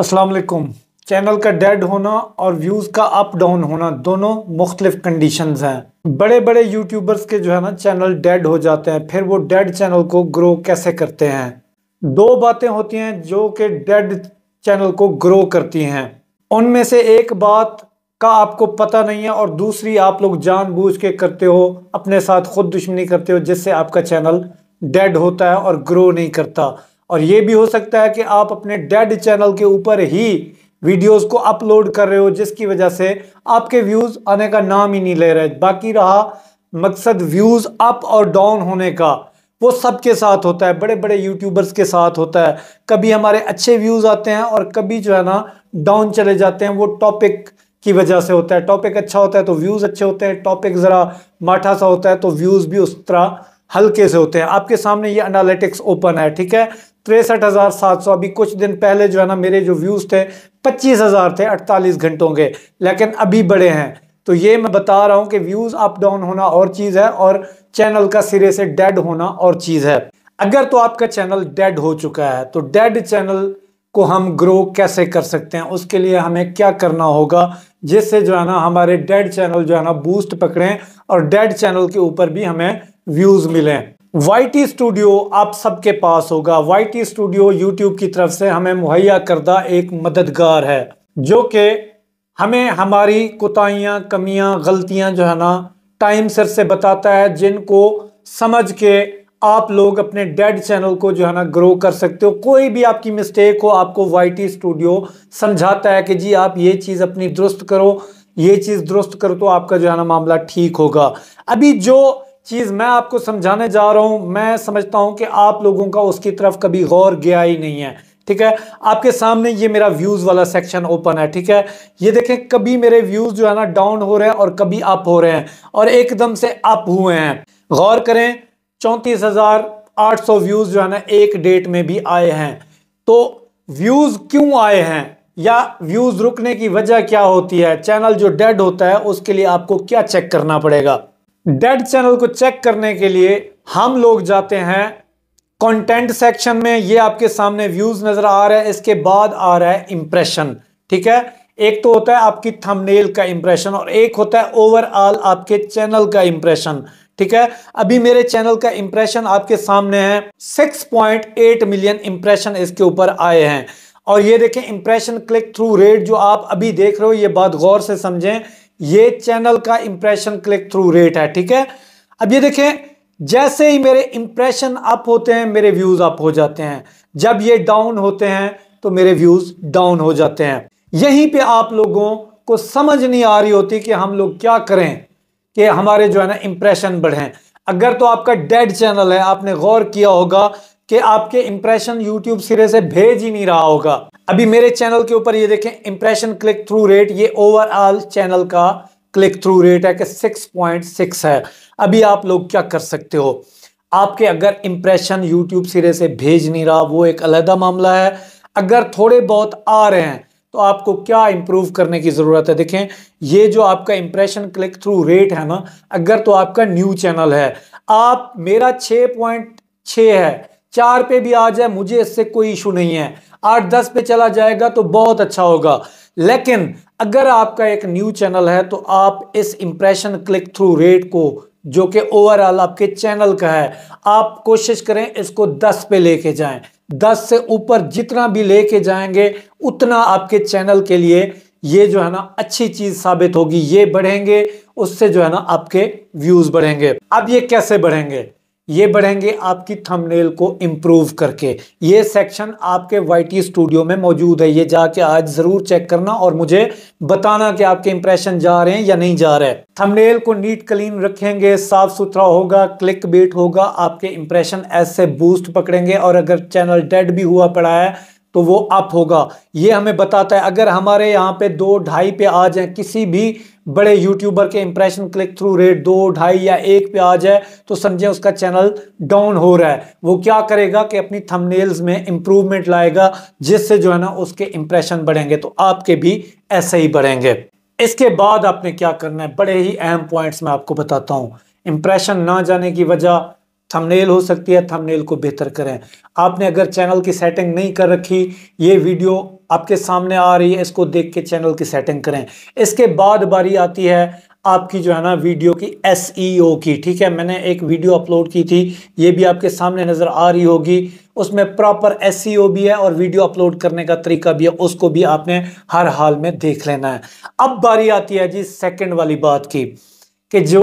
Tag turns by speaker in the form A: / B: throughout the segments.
A: अस्सलाम चैनल का डेड होना और व्यूज़ का अप डाउन होना दोनों मुख्तलिफ कंडीशन हैं बड़े बड़े यूट्यूबर्स के जो है ना चैनल डेड हो जाते हैं फिर वो डेड चैनल को ग्रो कैसे करते हैं दो बातें होती हैं जो कि डेड चैनल को ग्रो करती हैं उनमें से एक बात का आपको पता नहीं है और दूसरी आप लोग जानबूझ के करते हो अपने साथ खुद दुश्मनी करते हो जिससे आपका चैनल डेड होता है और ग्रो नहीं करता और ये भी हो सकता है कि आप अपने डेड चैनल के ऊपर ही वीडियोस को अपलोड कर रहे हो जिसकी वजह से आपके व्यूज आने का नाम ही नहीं ले रहे बाकी रहा मकसद व्यूज अप और डाउन होने का वो सबके साथ होता है बड़े बड़े यूट्यूबर्स के साथ होता है कभी हमारे अच्छे व्यूज आते हैं और कभी जो है ना डाउन चले जाते हैं वो टॉपिक की वजह से होता है टॉपिक अच्छा होता है तो व्यूज अच्छे होते हैं टॉपिक जरा माठा सा होता है तो व्यूज भी उस तरह हल्के से होते हैं आपके सामने ये एनालिटिक्स ओपन है ठीक है तिरसठ हज़ार सात सौ अभी कुछ दिन पहले जो है ना मेरे जो व्यूज़ थे पच्चीस हज़ार थे अड़तालीस घंटों के लेकिन अभी बड़े हैं तो ये मैं बता रहा हूँ कि व्यूज़ अप डाउन होना और चीज़ है और चैनल का सिरे से डेड होना और चीज़ है अगर तो आपका चैनल डेड हो चुका है तो डेड चैनल को हम ग्रो कैसे कर सकते हैं उसके लिए हमें क्या करना होगा जिससे जो है ना हमारे डेड चैनल जो है ना बूस्ट पकड़ें और डेड चैनल के ऊपर भी हमें व्यूज़ मिलें YT स्टूडियो आप सबके पास होगा YT स्टूडियो यूट्यूब की तरफ से हमें मुहैया करदा एक मददगार है जो कि हमें हमारी कोताहियाँ कमियाँ गलतियाँ जो है ना टाइम सर से बताता है जिनको समझ के आप लोग अपने डेड चैनल को जो है ना ग्रो कर सकते हो कोई भी आपकी मिस्टेक हो आपको YT स्टूडियो समझाता है कि जी आप ये चीज़ अपनी दुरुस्त करो ये चीज़ दुरुस्त करो तो आपका जो है ना मामला ठीक होगा अभी जो चीज़ मैं आपको समझाने जा रहा हूँ मैं समझता हूँ कि आप लोगों का उसकी तरफ कभी गौर गया ही नहीं है ठीक है आपके सामने ये मेरा व्यूज़ वाला सेक्शन ओपन है ठीक है ये देखें कभी मेरे व्यूज़ जो है ना डाउन हो रहे हैं और कभी अप हो रहे हैं और एकदम से अप हुए हैं गौर करें चौंतीस हज़ार आठ सौ व्यूज़ जो है ना एक डेट में भी आए हैं तो व्यूज़ क्यों आए हैं या व्यूज़ रुकने की वजह क्या होती है चैनल जो डेड होता है उसके लिए आपको क्या चेक करना पड़ेगा डेड चैनल को चेक करने के लिए हम लोग जाते हैं कंटेंट सेक्शन में ये आपके सामने व्यूज नजर आ रहा है इसके बाद आ रहा है इंप्रेशन ठीक है एक तो होता है आपकी थंबनेल का इंप्रेशन और एक होता है ओवरऑल आपके चैनल का इंप्रेशन ठीक है अभी मेरे चैनल का इंप्रेशन आपके सामने है 6.8 मिलियन इंप्रेशन इसके ऊपर आए हैं और ये देखें इंप्रेशन क्लिक थ्रू रेट जो आप अभी देख रहे हो ये बात गौर से समझें ये चैनल का इंप्रेशन क्लिक थ्रू रेट है ठीक है अब ये देखें जैसे ही मेरे इंप्रेशन अप होते हैं मेरे व्यूज अप हो जाते हैं जब ये डाउन होते हैं तो मेरे व्यूज डाउन हो जाते हैं यहीं पे आप लोगों को समझ नहीं आ रही होती कि हम लोग क्या करें कि हमारे जो है ना इंप्रेशन बढ़े अगर तो आपका डेड चैनल है आपने गौर किया होगा कि आपके इंप्रेशन यूट्यूब सिरे से भेज ही नहीं रहा होगा अभी मेरे चैनल के ऊपर ये देखें इंप्रेशन क्लिक थ्रू रेट ये ओवरऑल चैनल का क्लिक थ्रू रेट है कि 6.6 है अभी आप लोग क्या कर सकते हो आपके अगर इंप्रेशन यूट्यूब सिरे से भेज नहीं रहा वो एक अलहदा मामला है अगर थोड़े बहुत आ रहे हैं तो आपको क्या इंप्रूव करने की ज़रूरत है देखें ये जो आपका इंप्रेशन क्लिक थ्रू रेट है ना अगर तो आपका न्यू चैनल है आप मेरा छ पॉइंट है चार पे भी आ जाए मुझे इससे कोई इशू नहीं है आठ दस पे चला जाएगा तो बहुत अच्छा होगा लेकिन अगर आपका एक न्यू चैनल है तो आप इस इंप्रेशन क्लिक थ्रू रेट को जो कि ओवरऑल आपके चैनल का है आप कोशिश करें इसको 10 पे लेके जाएं 10 से ऊपर जितना भी लेके जाएंगे उतना आपके चैनल के लिए ये जो है ना अच्छी चीज़ साबित होगी ये बढ़ेंगे उससे जो है ना आपके व्यूज़ बढ़ेंगे अब ये कैसे बढ़ेंगे ये बढ़ेंगे आपकी थंबनेल को इम्प्रूव करके ये सेक्शन आपके वाई स्टूडियो में मौजूद है ये जाके आज ज़रूर चेक करना और मुझे बताना कि आपके इंप्रेशन जा रहे हैं या नहीं जा रहे थंबनेल को नीट क्लीन रखेंगे साफ़ सुथरा होगा क्लिक बेट होगा आपके इंप्रेशन ऐसे बूस्ट पकड़ेंगे और अगर चैनल डेड भी हुआ पड़ा है तो वो अप होगा ये हमें बताता है अगर हमारे यहाँ पे दो ढाई पे आ जाए किसी भी बड़े यूट्यूबर के इंप्रेशन क्लिक थ्रू रेट दो ढाई या एक पे आ जाए तो समझे उसका चैनल डाउन हो रहा है वो क्या करेगा कि अपनी थंबनेल्स में इंप्रूवमेंट लाएगा जिससे जो है ना उसके इंप्रेशन बढ़ेंगे तो आपके भी ऐसे ही बढ़ेंगे इसके बाद आपने क्या करना है बड़े ही अहम पॉइंट्स मैं आपको बताता हूँ इंप्रेशन ना जाने की वजह थंबनेल हो सकती है थंबनेल को बेहतर करें आपने अगर चैनल की सेटिंग नहीं कर रखी ये वीडियो आपके सामने आ रही है इसको देख के चैनल की सेटिंग करें इसके बाद बारी आती है आपकी जो है ना वीडियो की एस e की ठीक है मैंने एक वीडियो अपलोड की थी ये भी आपके सामने नज़र आ रही होगी उसमें प्रॉपर एस e भी है और वीडियो अपलोड करने का तरीका भी है उसको भी आपने हर हाल में देख लेना है अब बारी आती है जी सेकंड वाली बात की कि जो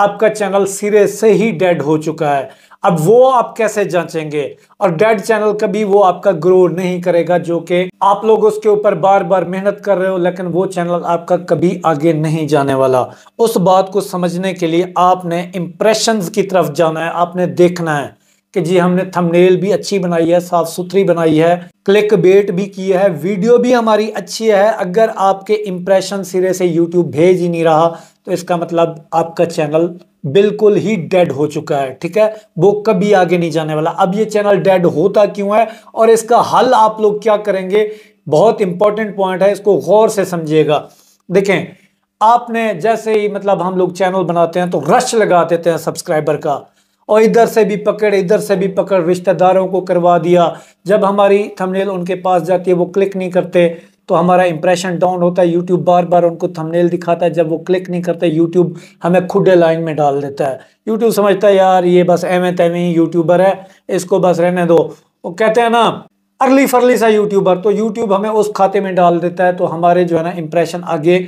A: आपका चैनल सिरे से ही डेड हो चुका है अब वो आप कैसे जांचेंगे और डेड चैनल कभी वो आपका ग्रो नहीं करेगा जो कि आप लोग उसके ऊपर बार बार मेहनत कर रहे हो लेकिन वो चैनल आपका कभी आगे नहीं जाने वाला उस बात को समझने के लिए आपने इम्प्रेशंस की तरफ जाना है आपने देखना है कि जी हमने थंबनेल भी अच्छी बनाई है साफ सुथरी बनाई है क्लिक बेट भी किया है वीडियो भी हमारी अच्छी है अगर आपके इम्प्रेशन सिरे से यूट्यूब भेज ही नहीं रहा तो इसका मतलब आपका चैनल बिल्कुल ही डेड हो चुका है ठीक है वो कभी आगे नहीं जाने वाला अब ये चैनल डेड होता क्यों है और इसका हल आप लोग क्या करेंगे बहुत इंपॉर्टेंट पॉइंट है इसको गौर से समझिएगा देखें आपने जैसे ही मतलब हम लोग चैनल बनाते हैं तो रश लगा देते हैं सब्सक्राइबर का और इधर से भी पकड़ इधर से भी पकड़ रिश्तेदारों को करवा दिया जब हमारी थमनेल उनके पास जाती है वो क्लिक नहीं करते तो हमारा इंप्रेशन डाउन होता है यूट्यूब बार बार उनको थंबनेल दिखाता है जब वो क्लिक नहीं करते यूट्यूब हमें खुद लाइन में डाल देता है यूट्यूब समझता है यार ये बस एम तैमे यूट्यूबर है इसको बस रहने दो वो कहते हैं ना अर्ली फर्ली सा यूट्यूबर तो यूट्यूब हमें उस खाते में डाल देता है तो हमारे जो है ना इंप्रेशन आगे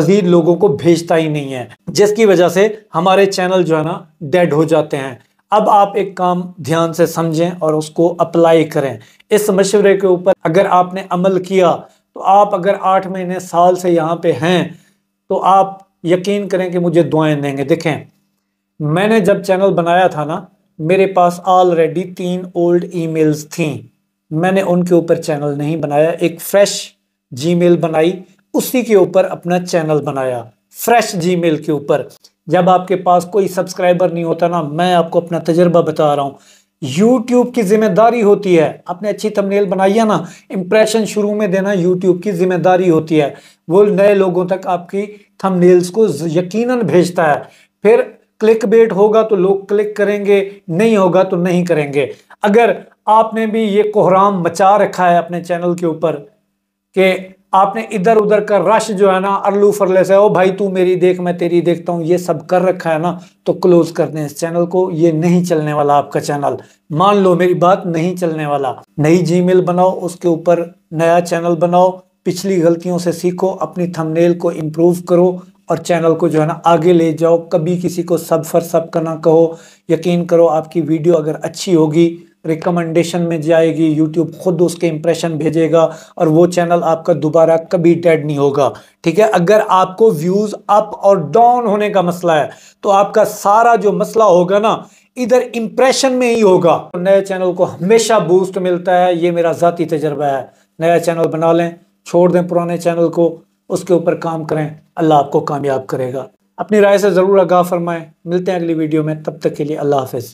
A: मज़ीद लोगों को भेजता ही नहीं है जिसकी वजह से हमारे चैनल जो है ना डेड हो जाते हैं अब आप एक काम ध्यान से समझें और उसको अप्लाई करें इस मशवरे के ऊपर अगर आपने अमल किया तो आप अगर आठ महीने साल से यहाँ पे हैं तो आप यकीन करें कि मुझे दुआएं देंगे देखें मैंने जब चैनल बनाया था ना मेरे पास ऑलरेडी तीन ओल्ड ईमेल्स थीं मैंने उनके ऊपर चैनल नहीं बनाया एक फ्रेश जीमेल बनाई उसी के ऊपर अपना चैनल बनाया फ्रेश जीमेल के ऊपर जब आपके पास कोई सब्सक्राइबर नहीं होता ना मैं आपको अपना तजर्बा बता रहा हूँ यूट्यूब की जिम्मेदारी होती है आपने अच्छी तमनेल बनाई है ना इम्प्रेशन शुरू में देना यूट्यूब की जिम्मेदारी होती है वो नए लोगों तक आपकी थमनेल्स को यकीनन भेजता है फिर क्लिक बेट होगा तो लोग क्लिक करेंगे नहीं होगा तो नहीं करेंगे अगर आपने भी ये कोहराम मचा रखा है अपने चैनल के ऊपर कि आपने इधर उधर का रश जो है ना अरलू फरले से ओ भाई तू मेरी देख मैं तेरी देखता हूँ ये सब कर रखा है ना तो क्लोज कर दें इस चैनल को ये नहीं चलने वाला आपका चैनल मान लो मेरी बात नहीं चलने वाला नई जीमेल बनाओ उसके ऊपर नया चैनल बनाओ पिछली गलतियों से सीखो अपनी थंबनेल को इम्प्रूव करो और चैनल को जो है ना आगे ले जाओ कभी किसी को सब फर सब का ना कहो यकीन करो आपकी वीडियो अगर अच्छी होगी रिकमेंडेशन में जाएगी यूट्यूब खुद उसके इंप्रेशन भेजेगा और वो चैनल आपका दोबारा कभी डेड नहीं होगा ठीक है अगर आपको व्यूज़ अप और डाउन होने का मसला है तो आपका सारा जो मसला होगा ना इधर इम्प्रेशन में ही होगा नए चैनल को हमेशा बूस्ट मिलता है ये मेरा ज़ाती तजर्बा है नया चैनल बना लें छोड़ दें पुराने चैनल को उसके ऊपर काम करें अल्लाह आपको कामयाब करेगा अपनी राय से ज़रूर आगाह फरमाएं मिलते हैं अगली वीडियो में तब तक के लिए अल्लाह हाफिज़